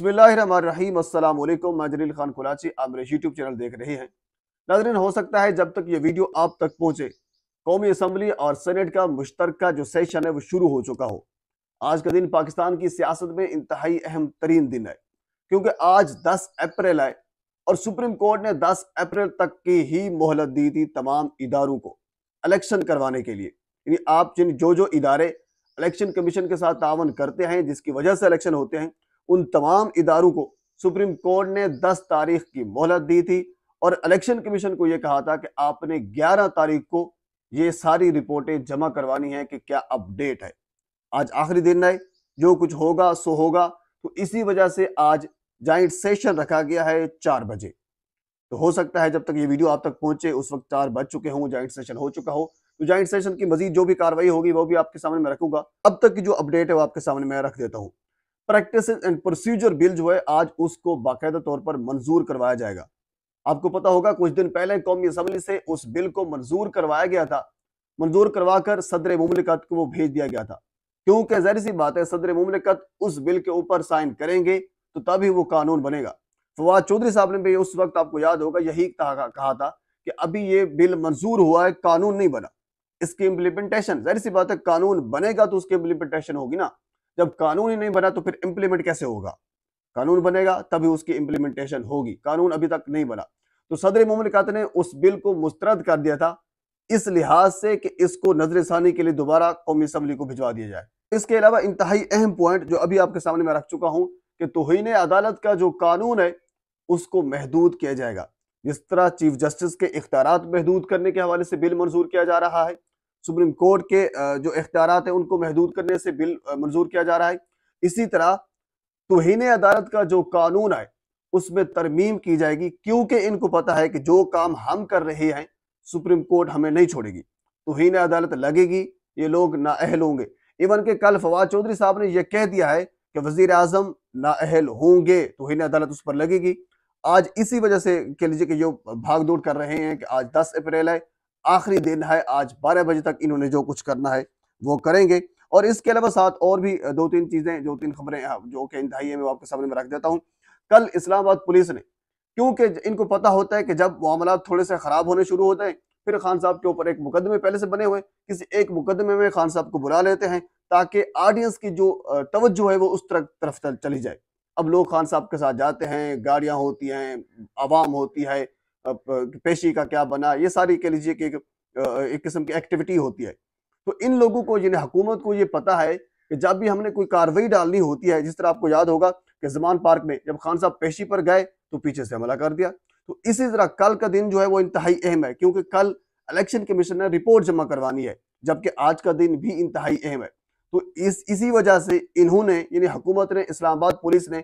बसमीम अल्लाम खान कुलाची आप मेरे यूट्यूब चैनल देख रहे हैं नाजरन हो सकता है जब तक ये वीडियो आप तक पहुंचे कौमी असम्बली और सेनेट का मुश्तरका जो सेशन है वो शुरू हो चुका हो आज का दिन पाकिस्तान की सियासत में इंतहाई अहम तरीन दिन है क्योंकि आज दस अप्रैल है और सुप्रीम कोर्ट ने दस अप्रैल तक की ही मोहलत दी थी तमाम इदारों को इलेक्शन करवाने के लिए यानी आप जिन जो जो इदारे इलेक्शन कमीशन के साथ तावन करते हैं जिसकी वजह से इलेक्शन होते हैं उन तमाम इदारों को सुप्रीम कोर्ट ने 10 तारीख की मोहलत दी थी और इलेक्शन कमीशन को यह कहा था कि आपने 11 तारीख को ये सारी रिपोर्टें जमा करवानी है कि क्या अपडेट है आज आखिरी दिन है जो कुछ होगा सो होगा तो इसी वजह से आज जॉइंट सेशन रखा गया है चार बजे तो हो सकता है जब तक ये वीडियो आप तक पहुंचे उस वक्त चार बज चुके हों जॉइंट सेशन हो चुका हो तो जॉइंट सेशन की मजीद जो भी कार्रवाई होगी वो भी आपके सामने मैं रखूंगा अब तक की जो अपडेट है वो आपके सामने मैं रख देता हूँ प्रैक्टिस एंड प्रोसीजर बिल जो है आज उसको बाकायदा तौर पर मंजूर करवाया जाएगा आपको पता होगा कुछ दिन पहले कौमी असम्बली से उस बिल को मंजूर करवाया गया था मंजूर करवाकर सदर मुमलिकत को वो भेज दिया गया था क्योंकि जहर सी बात है सदर मुमलिकत उस बिल के ऊपर साइन करेंगे तो तभी वो कानून बनेगा फवाद चौधरी साहब ने भी उस वक्त आपको याद होगा यही कहा था कि अभी ये बिल मंजूर हुआ है कानून नहीं बना इसकी इम्प्लीमेंटेशन जहर सी बात है कानून बनेगा तो उसकी इम्प्लीमेंटेशन होगी ना जब कानून ही नहीं बना तो फिर इम्प्लीमेंट कैसे होगा कानून बनेगा तभी उसकी इम्प्लीमेंटेशन होगी कानून अभी तक नहीं बना तो सदर ममलिकात ने उस बिल को मुस्तरद कर दिया था इस लिहाज से कि इसको नजरसानी के लिए दोबारा कौमी असम्बली को भिजवा दिया जाए इसके अलावा इंतहाई अहम पॉइंट जो अभी आपके सामने मैं रख चुका हूँ कि तोहन अदालत का जो कानून है उसको महदूद किया जाएगा जिस तरह चीफ जस्टिस के इख्तार महदूद करने के हवाले से बिल मंजूर किया जा रहा है सुप्रीम कोर्ट के जो इख्तियार हैं उनको महदूद करने से बिल मंजूर किया जा रहा है इसी तरह तोहन अदालत का जो कानून है उसमें तरमीम की जाएगी क्योंकि इनको पता है कि जो काम हम कर रहे हैं सुप्रीम कोर्ट हमें नहीं छोड़ेगी तोहन अदालत लगेगी ये लोग नाअहल होंगे इवन के कल फवाद चौधरी साहब ने यह कह दिया है कि वजीर अजम नाअहल होंगे तोहन अदालत उस पर लगेगी आज इसी वजह से कह लीजिए कि जो भाग दौड़ कर रहे हैं कि आज दस अप्रैल है आखिरी दिन है आज बारह बजे तक इन्होंने जो कुछ करना है वो करेंगे और इसके अलावा साथ और भी दो तीन चीज़ें दो तीन खबरें हाँ, जो कि इंतहाई मैं आपके सामने में रख देता हूँ कल इस्लामाबाद पुलिस ने क्योंकि इनको पता होता है कि जब मामला थोड़े से ख़राब होने शुरू होते हैं फिर खान साहब के ऊपर एक मुकदमे पहले से बने हुए किसी एक मुकदमे में खान साहब को बुला लेते हैं ताकि ऑडियंस की जो तवज्जो है वो उस तरफ तरफ चली जाए अब लोग खान साहब के साथ जाते हैं गाड़ियाँ होती हैं आवाम होती है पेशी का क्या बना ये सारी कह लीजिए कि एक किस्म की एक्टिविटी होती है तो इन लोगों को जिन्हें हुकूमत को ये पता है कि जब भी हमने कोई कार्रवाई डालनी होती है जिस तरह आपको याद होगा कि जमान पार्क में जब खान साहब पेशी पर गए तो पीछे से हमला कर दिया तो इसी तरह कल का दिन जो है वो इंतहाई अहम है क्योंकि कल इलेक्शन कमीशन ने रिपोर्ट जमा करवानी है जबकि आज का दिन भी इंतहाई अहम है तो इस इसी वजह से इन्होंने यानी हुकूमत ने इस्लामाबाद पुलिस ने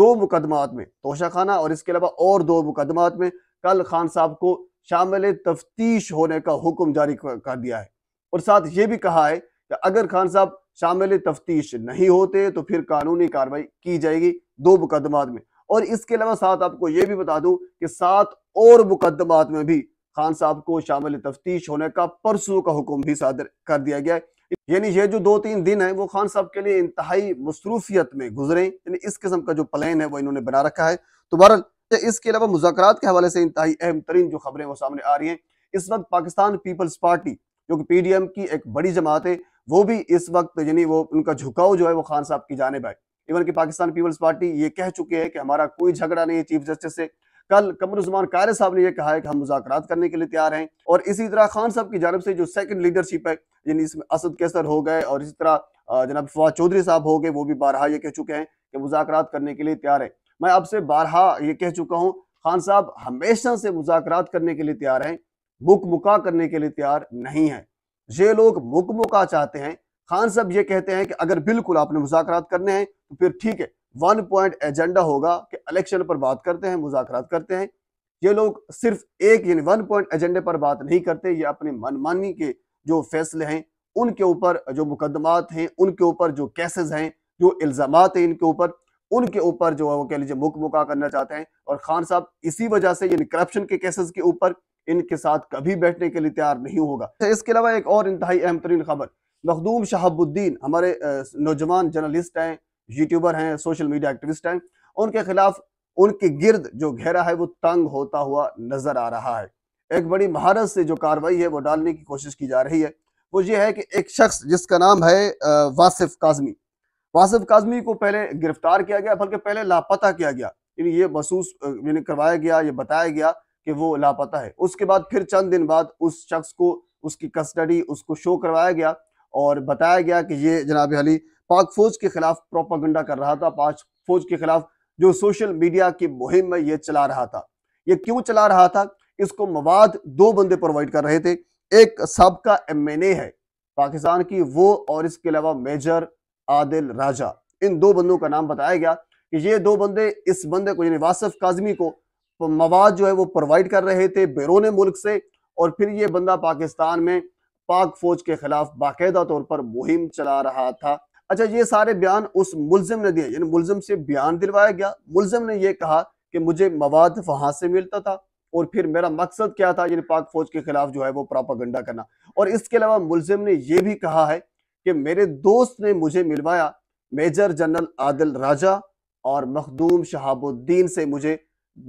दो मुकदमात में तोशाखाना और इसके अलावा और दो मुकदमात में कल खान साहब को शामिल तफ्तीश होने का हुक्म जारी कर दिया है और साथ ये भी कहा है कि अगर खान साहब शामिल तफ्तीश नहीं होते तो फिर कानूनी कार्रवाई की जाएगी दो मुकदमात में और इसके अलावा साथ आपको ये भी बता दूं कि सात और मुकदमात में भी खान साहब को शामिल तफ्तीश होने का परसों का हुक्म भी सादर कर दिया गया है यानी ये जो दो तीन दिन है वो खान साहब के लिए इंतहाई मसरूफियत में गुजरे यानी इस किस्म का जो प्लान है वो इन्होंने बना रखा है तो बहरहाल इसके अलावा मुजात के हवाले से इंतहाई अहम तरीन जो खबरें वो सामने आ रही हैं इस वक्त पाकिस्तान पीपल्स पार्टी जो कि पी डी एम की एक बड़ी जमात है वो भी इस वक्त यानी वो उनका झुकाव जो है वो खान साहब की जानब है इवन की पाकिस्तान पीपल्स पार्टी ये कह चुके हैं कि हमारा कोई झगड़ा नहीं है चीफ जस्टिस से कल कमरुजमान कार्य साहब ने यह कहा है कि हम मुजाकर करने के लिए तैयार हैं और इसी तरह खान साहब की जानब से जो सेकंड लीडरशिप है यानी इसमें असद कैसर हो गए और इसी तरह जनाब फवाद चौधरी साहब हो गए वो भी बारहा ये कह चुके हैं कि मुजाकर करने के लिए तैयार है मैं आपसे बारहा ये कह चुका हूँ खान साहब हमेशा से मुजाकर करने के लिए तैयार हैं मुक मुका करने के लिए तैयार नहीं है ये लोग मुक मुका चाहते हैं खान साहब ये कहते हैं कि अगर बिल्कुल आपने मुजाकर करने हैं तो फिर ठीक है वन पॉइंट एजेंडा होगा कि इलेक्शन पर बात करते हैं मुजाकर करते हैं ये लोग सिर्फ एक यानी वन पॉइंट एजेंडे पर बात नहीं करते ये अपने मनमानी के जो फैसले हैं उनके ऊपर जो मुकदमात हैं उनके ऊपर जो केसेस हैं जो इल्ज़ाम हैं इनके ऊपर उनके ऊपर जो है वो कह लीजिए मुक मुका करना चाहते हैं और खान साहब इसी वजह से इन करप्शन के केसेस के ऊपर इनके साथ कभी बैठने के लिए तैयार नहीं होगा अच्छा, इसके अलावा एक और इंतहाई अहम तरीन खबर मखदूम शहाबुद्दीन हमारे नौजवान जर्नलिस्ट हैं यूट्यूबर हैं सोशल मीडिया एक्टिविस्ट हैं उनके खिलाफ उनके गिर्द जो घेरा है वो तंग होता हुआ नजर आ रहा है एक बड़ी महारत से जो कार्रवाई है वो डालने की कोशिश की जा रही है वो ये है कि एक शख्स जिसका नाम है वासिफ काजमी वासिफ काजमी को पहले गिरफ्तार किया गया बल्कि पहले लापता किया गया यानी ये महसूस करवाया गया ये बताया गया कि वो लापता है उसके बाद फिर चंद दिन बाद उस शख्स को उसकी कस्टडी उसको शो करवाया गया और बताया गया कि ये जनाब अली पाक फौज के खिलाफ प्रोपागंडा कर रहा था पाक फौज के खिलाफ जो सोशल मीडिया की मुहिम में ये चला रहा था ये क्यों चला रहा था इसको मवाद दो बंदे प्रोवाइड कर रहे थे एक सबका एम एन ए है पाकिस्तान की वो और इसके अलावा मेजर आदिल राजा इन दो बंदों का नाम बताया गया कि ये दो बंदे इस बंदे को यानी वासफ काजमी को मवाद जो है वो प्रोवाइड कर रहे थे बैरून मुल्क से और फिर ये बंदा पाकिस्तान में पाक फौज के खिलाफ बाकायदा तौर पर मुहिम चला रहा था अच्छा ये सारे बयान उस मुलजिम ने दिए यानी मुलजिम से बयान दिलवाया गया मुलजिम ने यह कहा कि मुझे मवाद वहां से मिलता था और फिर मेरा मकसद क्या था यानी पाक फौज के खिलाफ जो है वो प्रापागंडा करना और इसके अलावा मुलजिम ने यह भी कहा है कि मेरे दोस्त ने मुझे मिलवाया मेजर जनरल आदिल राजा और मखदूम शहाबुद्दीन से मुझे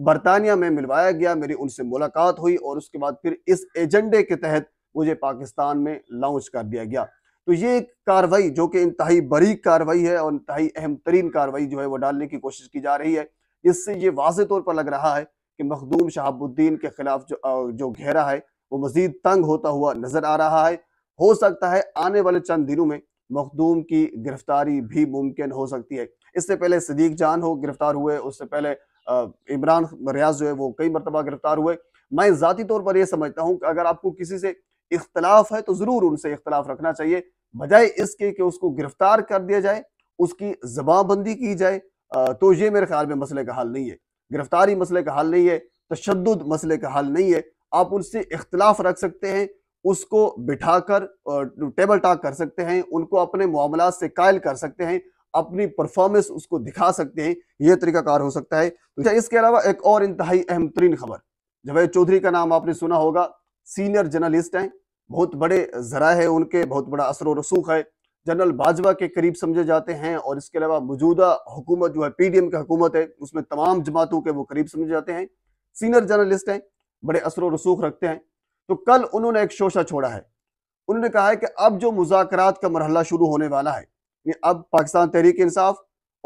बरतानिया में मिलवाया गया मेरी उनसे मुलाकात हुई और उसके बाद फिर इस एजेंडे के तहत मुझे पाकिस्तान में लॉन्च कर दिया गया तो ये एक कार्रवाई जो कि इंतहाई बड़ी कार्रवाई है और इंतहाई अहम तरीन कार्रवाई जो है वो डालने की कोशिश की जा रही है इससे ये वाज तौर पर लग रहा है कि मखदूम शहाबुद्दीन के खिलाफ जो जो घेरा है वो मजीद तंग होता हुआ नजर आ रहा है हो सकता है आने वाले चंद दिनों में मखदूम की गिरफ्तारी भी मुमकिन हो सकती है इससे पहले सदीक जान हो गिरफ्तार हुए उससे पहले इमरान रियाज जो है वो कई मरतबा गिरफ्तार हुए मैं ज़ाती तौर पर यह समझता हूँ कि अगर आपको किसी से इख्तलाफ है तो ज़रूर उनसे इख्तलाफ रखना चाहिए बजाय इसके कि उसको गिरफ्तार कर दिया जाए उसकी जबाबंदी की जाए तो ये मेरे ख्याल में मसले का हल नहीं है गिरफ्तारी मसले का हल नहीं है तशद मसले का हल नहीं है आप उनसे इख्तलाफ रख सकते हैं उसको बिठाकर टेबल टाक कर सकते हैं उनको अपने मामला से कायल कर सकते हैं अपनी परफॉर्मेंस उसको दिखा सकते हैं यह तरीकाकार हो सकता है तो अच्छा, इसके अलावा एक और इंतहाई अहम तरीन खबर जवेद चौधरी का नाम आपने सुना होगा सीनियर जर्नलिस्ट हैं बहुत बड़े जरा है उनके बहुत बड़ा असर रसूख है जनरल बाजवा के करीब समझे जाते हैं और इसके अलावा मौजूदा हुकूमत जो है पीडीएम की हुकूमत है उसमें तमाम जमातों के वो करीब समझे जाते हैं सीनियर जर्नलिस्ट हैं बड़े असर रसूख रखते हैं तो कल उन्होंने एक शोशा छोड़ा है उन्होंने कहा है कि अब जो मुजाकर का मरहला शुरू होने वाला है अब पाकिस्तान तहरीक इंसाफ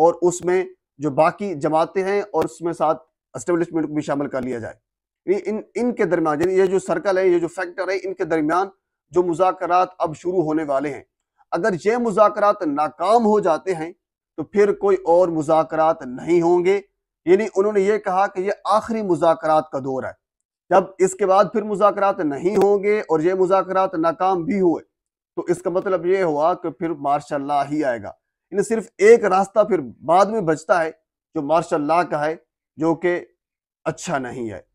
और उसमें जो बाकी जमातें हैं और उसमें साथ इस्टेब्लिशमेंट को भी शामिल कर लिया जाए इन इनके दरमियान यानी ये जो सर्कल है ये जो फैक्टर है इनके दरमियान जो मुजाकर अब शुरू होने वाले हैं अगर ये मुजाकर नाकाम हो जाते हैं तो फिर कोई और मुजाकर नहीं होंगे यानी उन्होंने ये कहा कि ये आखिरी मुजाकर का दौर है जब इसके बाद फिर मुजाकर नहीं होंगे और ये मुजाकर नाकाम भी हुए तो इसका मतलब ये हुआ कि फिर मार्शल ही आएगा इन्हें सिर्फ एक रास्ता फिर बाद में बचता है जो मार्शल का है जो कि अच्छा नहीं है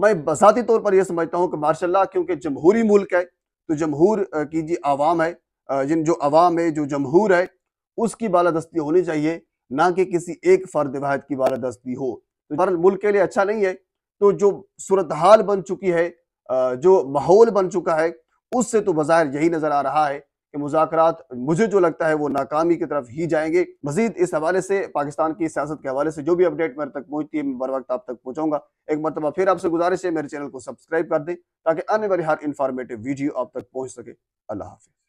मैं बसाती तौर पर यह समझता हूँ कि मार्शल क्योंकि जमहूरी मुल्क है तो जमहूर की जी आवाम है जिन जो आवाम है जो जमहूर है उसकी बालादस्ती होनी चाहिए ना कि किसी एक फ़र्द वाहद की बालादस्ती हो तो मुल्क के लिए अच्छा नहीं है तो जो सूरत हाल बन चुकी है जो माहौल बन चुका है उससे तो बाजार यही नज़र आ रहा है कि मुजाकर मुझे जो लगता है वो नाकामी की तरफ ही जाएंगे मजीद इस हवाले से पाकिस्तान की सियासत के हवाले से जो भी अपडेट मेरे तक पहुँचती है मैं बर वक्त आप तक पहुंचाऊंगा एक मरतबा फिर आपसे गुजारिश है मेरे चैनल को सब्सक्राइब कर दें ताकि आने वाली हर इंफॉर्मेटिव वीडियो आप तक पहुँच सके अल्लाह हाफिज़